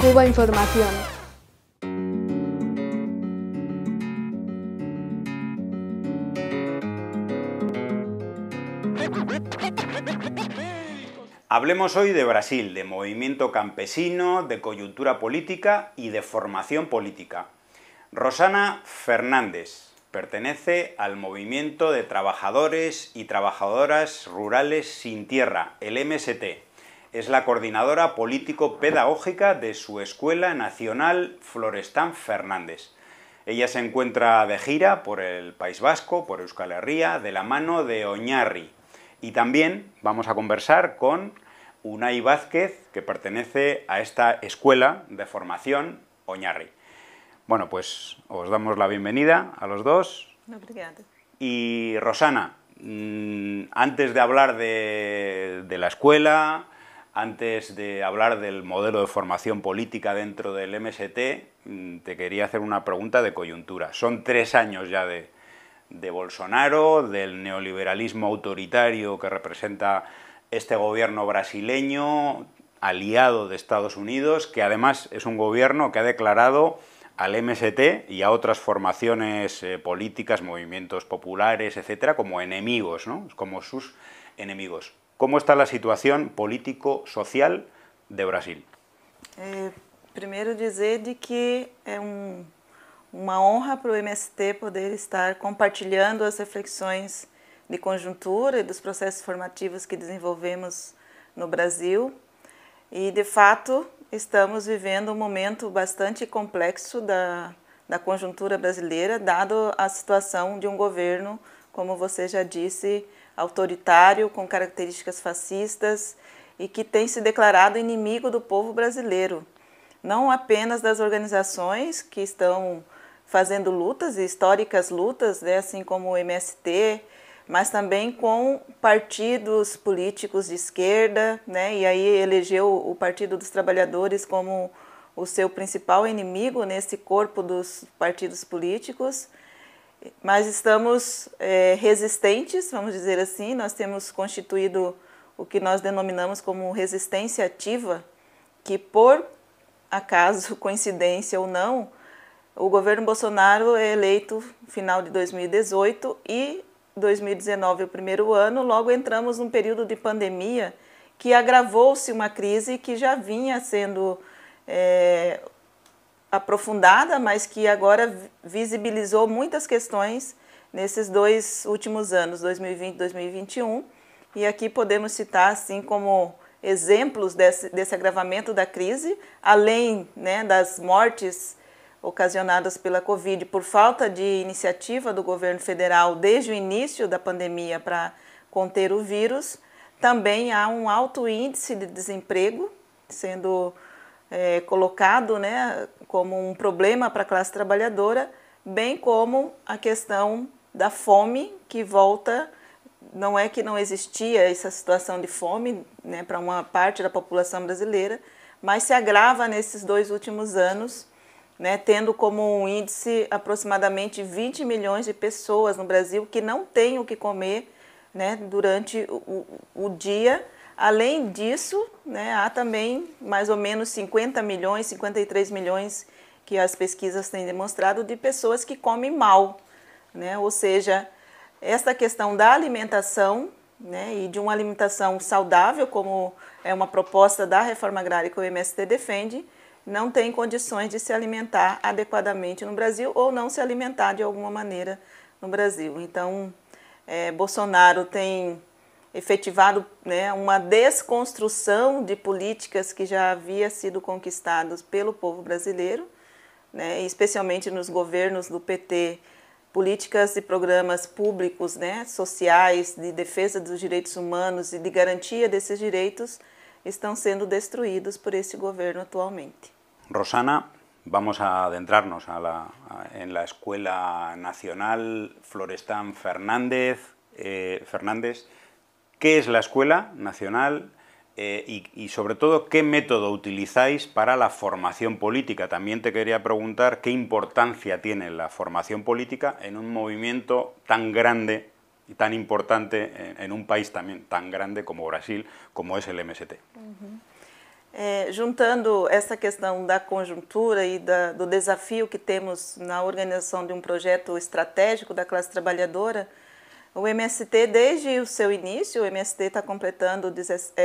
Cuba Información. Hablemos hoy de Brasil, de movimiento campesino, de coyuntura política y de formación política. Rosana Fernández pertenece al movimiento de trabajadores y trabajadoras rurales sin tierra, el MST, es la coordinadora político-pedagógica de su Escuela Nacional Florestán Fernández. Ella se encuentra de gira por el País Vasco, por Euskal Herria, de la mano de Oñarri. Y también vamos a conversar con Unai Vázquez, que pertenece a esta escuela de formación Oñarri. Bueno, pues os damos la bienvenida a los dos. y Rosana, mm, antes de hablar de la escuela, antes de hablar del modelo de formación política dentro del MST, mm, te quería hacer una pregunta de coyuntura. Son tres años ya de, Bolsonaro, del neoliberalismo autoritario que representa este gobierno brasileño, aliado de Estados Unidos, que además es un gobierno que ha declarado al MST y a otras formaciones eh, políticas, movimientos populares, etcétera, como enemigos, ¿no? Como sus enemigos. ¿Cómo está la situación político-social de Brasil? É, primeiro dizer de que é uma honra para o MST poder estar compartilhando as reflexões de conjuntura e dos processos formativos que desenvolvemos no Brasil. E, de fato, estamos vivendo um momento bastante complexo da, da conjuntura brasileira, dado a situação de um governo, como você já disse, autoritário com características fascistas e que tem se declarado inimigo do povo brasileiro, não apenas das organizações que estão fazendo lutas, históricas lutas, né, assim como o MST, mas também com partidos políticos de esquerda, né, e aí elegeu o Partido dos Trabalhadores como o seu principal inimigo nesse corpo dos partidos políticos mas estamos é, resistentes, vamos dizer assim. Nós temos constituído o que nós denominamos como resistência ativa, que por acaso, coincidência ou não, o governo Bolsonaro é eleito final de 2018 e 2019 o primeiro ano, logo entramos num período de pandemia que agravou-se uma crise que já vinha sendo é, aprofundada, mas que agora visibilizou muitas questões nesses dois últimos anos, 2020 e 2021. E aqui podemos citar, assim, como exemplos desse, desse agravamento da crise, além né, das mortes ocasionadas pela Covid por falta de iniciativa do governo federal desde o início da pandemia para conter o vírus, também há um alto índice de desemprego sendo é, colocado né, como um problema para a classe trabalhadora, bem como a questão da fome que volta. Não é que não existia essa situação de fome né, para uma parte da população brasileira, mas se agrava nesses dois últimos anos, né, tendo como um índice aproximadamente 20 milhões de pessoas no Brasil que não têm o que comer né, durante o, o, o dia Além disso, né, há também mais ou menos 50 milhões, 53 milhões que as pesquisas têm demonstrado de pessoas que comem mal, né? Ou seja, esta questão da alimentação, né, e de uma alimentação saudável, como é uma proposta da reforma agrária que o MST defende, não tem condições de se alimentar adequadamente no Brasil ou não se alimentar de alguma maneira no Brasil. Então, é, Bolsonaro tem efetivado né, uma desconstrução de políticas que já havia sido conquistadas pelo povo brasileiro, né, especialmente nos governos do PT, políticas e programas públicos, né, sociais, de defesa dos direitos humanos e de garantia desses direitos estão sendo destruídos por esse governo atualmente. Rosana, vamos a adentrarnos a la, a, en la Escuela Nacional Florestan Fernández. Eh, Fernández ¿Qué es la Escuela Nacional eh, y, sobre todo qué método utilizáis para la formación política. También te quería preguntar qué importancia tiene la formación política en un movimiento tan grande y tan importante en, un país también tan grande como Brasil, como es el MST. Juntando esta cuestión juntando la questão da conjuntura y e del desafío que que en la organización de un um proyecto estratégico da clase trabalhadora, O MST, desde o seu início, o MST está completando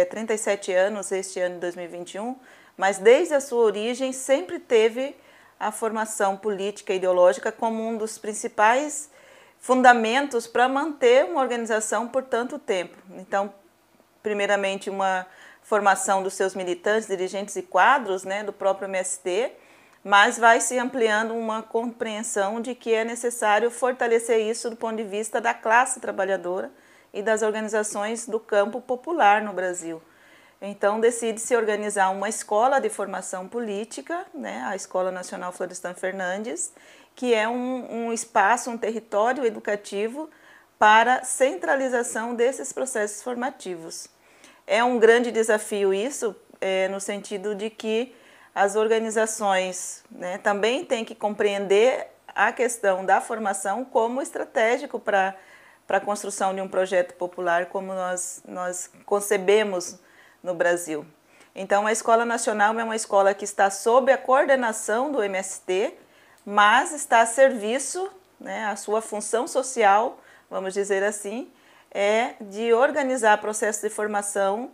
37 é, anos este ano de 2021, mas desde a sua origem sempre teve a formação política e ideológica como um dos principais fundamentos para manter uma organização por tanto tempo. Então, primeiramente, uma formação dos seus militantes, dirigentes e quadros né, do próprio MST, mas vai se ampliando uma compreensão de que é necessário fortalecer isso do ponto de vista da classe trabalhadora e das organizações do campo popular no Brasil. Então, decide-se organizar uma escola de formação política, né, a Escola Nacional Florestan Fernandes, que é um, um espaço, um território educativo para centralização desses processos formativos. É um grande desafio isso, é, no sentido de que as organizações né, também têm que compreender a questão da formação como estratégico para a construção de um projeto popular como nós, nós concebemos no Brasil. Então, a Escola Nacional é uma escola que está sob a coordenação do MST, mas está a serviço, né, a sua função social, vamos dizer assim, é de organizar processos de formação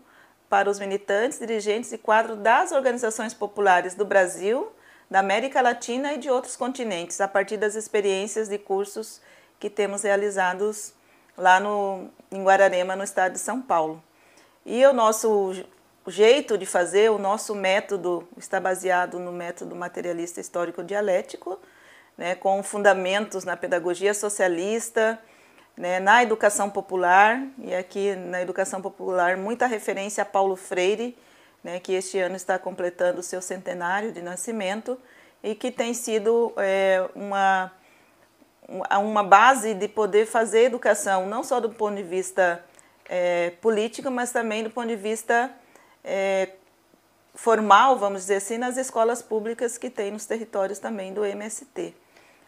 para os militantes, dirigentes e quadros das organizações populares do Brasil, da América Latina e de outros continentes, a partir das experiências de cursos que temos realizados lá no, em Guararema, no estado de São Paulo. E o nosso jeito de fazer, o nosso método está baseado no método materialista histórico dialético, né, com fundamentos na pedagogia socialista, né, na educação popular, e aqui na educação popular muita referência a Paulo Freire, né, que este ano está completando o seu centenário de nascimento e que tem sido é, uma, uma base de poder fazer educação, não só do ponto de vista é, político, mas também do ponto de vista é, formal, vamos dizer assim, nas escolas públicas que tem nos territórios também do MST.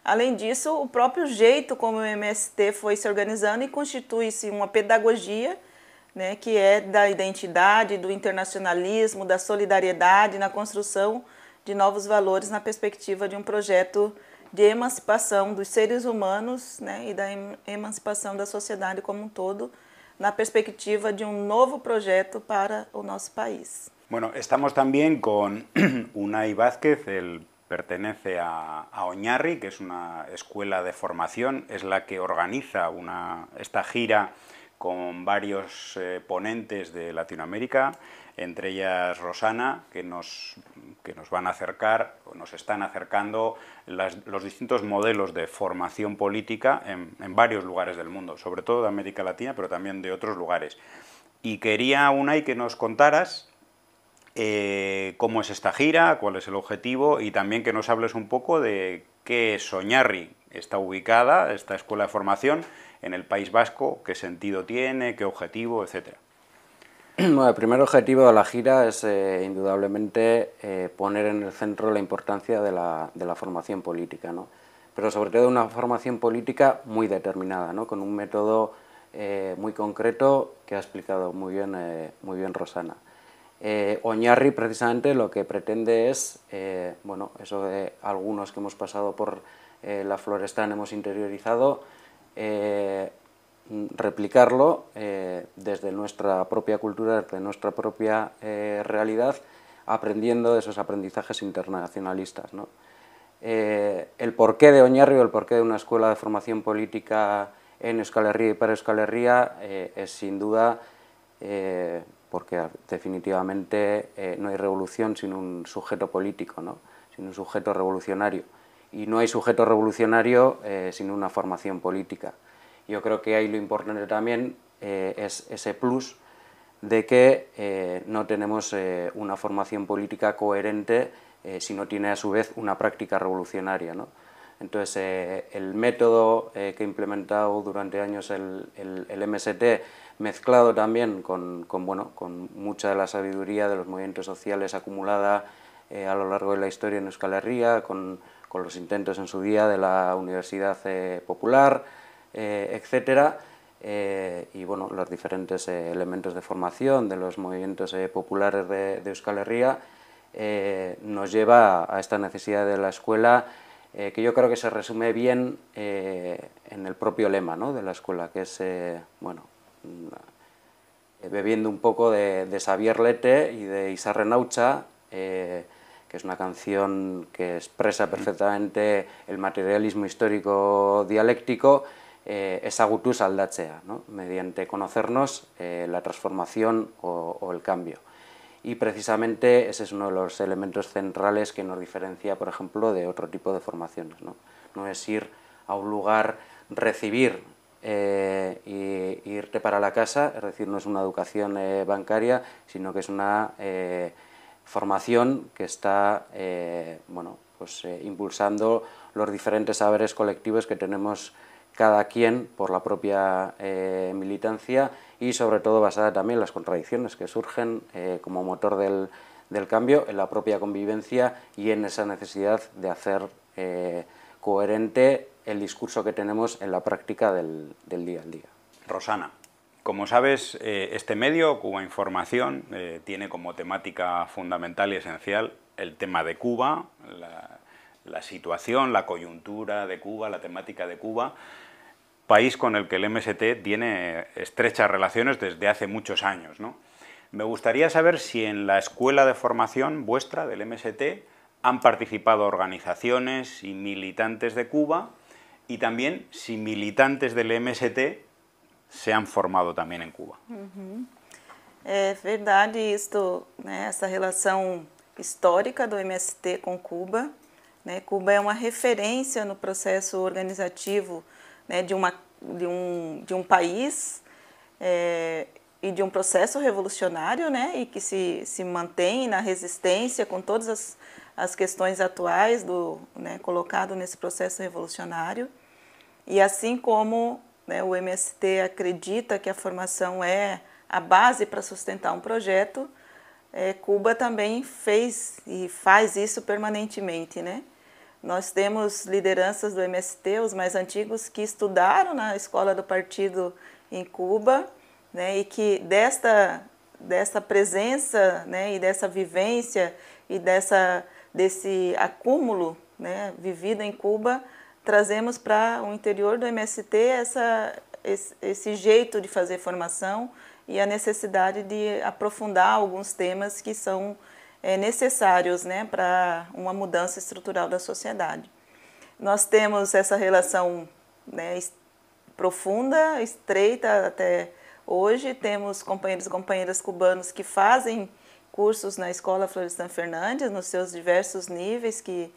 Além disso, o próprio jeito como o MST foi se organizando e constitui-se uma pedagogia né, que é da identidade, do internacionalismo, da solidariedade na construção de novos valores na perspectiva de um projeto de emancipação dos seres humanos né, e da emancipação da sociedade como um todo, na perspectiva de um novo projeto para o nosso país. Bueno, estamos também com Unai Vázquez, el pertenece a, Oñarri, que es una escuela de formación, es la que organiza esta gira con varios eh, ponentes de Latinoamérica, entre ellas Rosana, que nos, que nos van a acercar, o nos están acercando los distintos modelos de formación política en, en varios lugares del mundo, sobre todo de América Latina, pero también de otros lugares. Y quería, Unai, que nos contaras eh, cómo es esta gira, cuál es el objetivo y también que nos hables un poco de qué Soñarri está ubicada, esta escuela de formación, en el País Vasco, qué sentido tiene, qué objetivo, etcétera. Bueno, el primer objetivo de la gira es eh, indudablemente eh, poner en el centro la importancia de la, formación política, ¿no? pero sobre todo una formación política muy determinada, ¿no? con un método muy concreto que ha explicado muy bien, muy bien Rosana. Eh, Oñarri precisamente lo que pretende es, eh, bueno, eso de algunos que hemos pasado por eh, la Florestan hemos interiorizado, replicarlo desde nuestra propia cultura, desde nuestra propia realidad, aprendiendo de esos aprendizajes internacionalistas. ¿no? el porqué de Oñarri o el porqué de una escuela de formación política en Euskal y para Euskal es sin duda porque definitivamente eh, no hay revolución sin un sujeto político, ¿no? sin un sujeto revolucionario. Y no hay sujeto revolucionario eh, sin una formación política. Yo creo que ahí lo importante también eh, es ese plus de que no tenemos una formación política coherente si no tiene a su vez una práctica revolucionaria. Entonces, el método que ha implementado durante años el, el MST mezclado también con, mucha de la sabiduría de los movimientos sociales acumulada eh, a lo largo de la historia en Euskal Herria, con, los intentos en su día de la Universidad eh, Popular, eh, etcétera, y bueno, los diferentes elementos de formación de los movimientos populares de, Euskal Herria, nos lleva a esta necesidad de la escuela que yo creo que se resume bien en el propio lema de la escuela, que es eh, bebiendo un poco de, de, Xavier Lete y de Isarre Naucha, eh, que es una canción que expresa perfectamente el materialismo histórico dialéctico, eh, es esa gutus ¿no? mediante conocernos la transformación o, o, el cambio. Y precisamente ese es uno de los elementos centrales que nos diferencia, por ejemplo, de otro tipo de formaciones. No, no es ir a un lugar, recibir eh, irte para la casa, es decir, no es una educación eh, bancaria, sino que es una eh, formación que está bueno, pues, impulsando los diferentes saberes colectivos que tenemos cada quien por la propia militancia y sobre todo basada también en las contradicciones que surgen como motor del, del, cambio, en la propia convivencia y en esa necesidad de hacer coherente el discurso que tenemos en la práctica del, día al día. Rosana, como sabes, eh, este medio, Cuba Información, eh, tiene como temática fundamental y esencial el tema de Cuba, la, situación, la coyuntura de Cuba, la temática de Cuba, país con el que el MST tiene estrechas relaciones desde hace muchos años. Me gustaría saber si en la escuela de formación vuestra del MST han participado organizaciones y militantes de Cuba y también si militantes del MST se han formado también en Cuba. Uhum. É verdade isso né, essa relação histórica do MST com Cuba. Né, Cuba é uma referência no processo organizativo né, de, uma, de, um, de um país é, e de um processo revolucionário, né, e que se, se mantém na resistência com todas as as questões atuais do né, colocado nesse processo revolucionário e assim como né, o MST acredita que a formação é a base para sustentar um projeto, é, Cuba também fez e faz isso permanentemente, né? Nós temos lideranças do MST, os mais antigos, que estudaram na escola do partido em Cuba, né, e que desta, dessa presença né, e dessa vivência e dessa desse acúmulo né, vivido em Cuba, trazemos para o interior do MST essa, esse, esse jeito de fazer formação e a necessidade de aprofundar alguns temas que são é, necessários né, para uma mudança estrutural da sociedade. Nós temos essa relação né, profunda, estreita até hoje, temos companheiros e companheiras cubanos que fazem cursos na Escola Florestan Fernandes, nos seus diversos níveis que,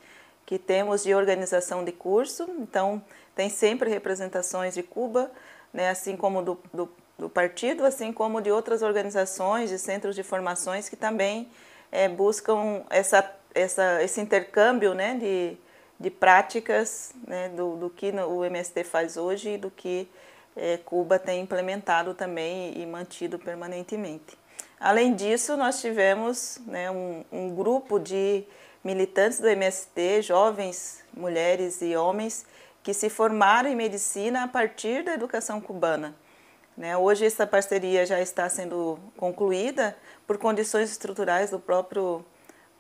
que temos de organização de curso. Então, tem sempre representações de Cuba, né, assim como do, do, do partido, assim como de outras organizações, de centros de formações que também é, buscam essa, essa, esse intercâmbio né, de, de práticas né, do, do que o MST faz hoje e do que é, Cuba tem implementado também e mantido permanentemente. Além disso, nós tivemos né, um, um, grupo de militantes do MST, jovens, mulheres e homens, que se formaram em medicina a partir da educação cubana. Né, hoje, essa parceria já está sendo concluída por condições estruturais do próprio,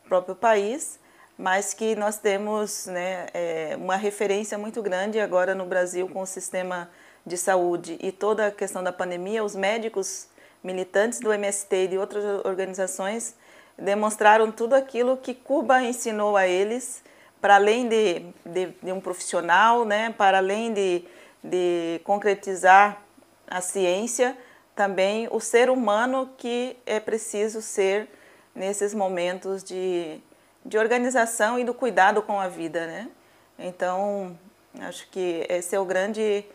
próprio país, mas que nós temos né, é, uma referência muito grande agora no Brasil com o sistema de saúde e toda a questão da pandemia, os médicos militantes do MST e de outras organizações demonstraram tudo aquilo que Cuba ensinou a eles, para além de, de, de, um profissional, né, para além de, de concretizar a ciência, também o ser humano que é preciso ser nesses momentos de, de organização e do cuidado com a vida. Né? Então, acho que esse é o grande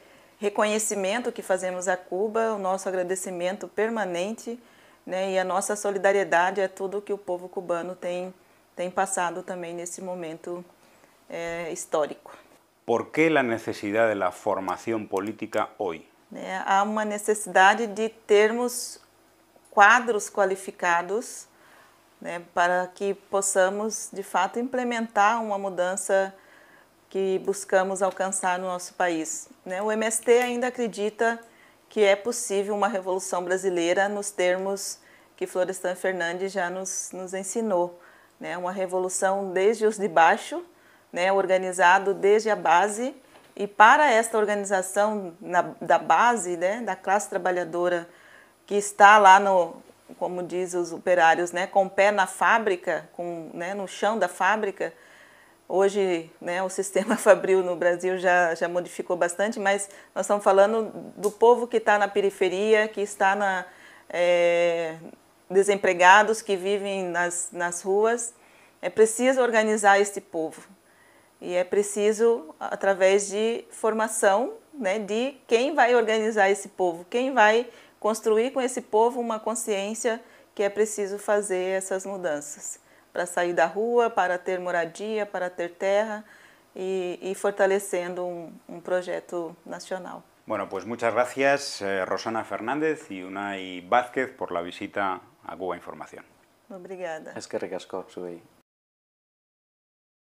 reconhecimento que fazemos a Cuba, o nosso agradecimento permanente né, e a nossa solidariedade a tudo que o povo cubano tem, tem passado também nesse momento é, histórico. Por que a necessidade da formação política hoje? Né? há uma necessidade de termos quadros qualificados né, para que possamos, de fato, implementar uma mudança que buscamos alcançar no nosso país. Né? O MST ainda acredita que é possível uma revolução brasileira nos termos que Florestan Fernandes já nos, nos ensinou. Né? Uma revolução desde os de baixo, né? organizado desde a base, e para esta organização na, da base, né? da classe trabalhadora que está lá no, como diz os operários, né? com o pé na fábrica, com, né? no chão da fábrica, Hoje, né, o sistema fabril no Brasil já, já modificou bastante, mas nós estamos falando do povo que está na periferia, que está na, é, desempregados, que vivem nas, nas ruas. É preciso organizar este povo. E é preciso, através de formação, né, de quem vai organizar esse povo, quem vai construir com esse povo uma consciência que é preciso fazer essas mudanças para sair da rua, para ter moradia, para ter terra e fortalecendo um projeto nacional. Bueno, pues muchas gracias eh, Rosana Fernández y Unai Vázquez por la visita a Cuba Información. Obrigada. Es que recasco,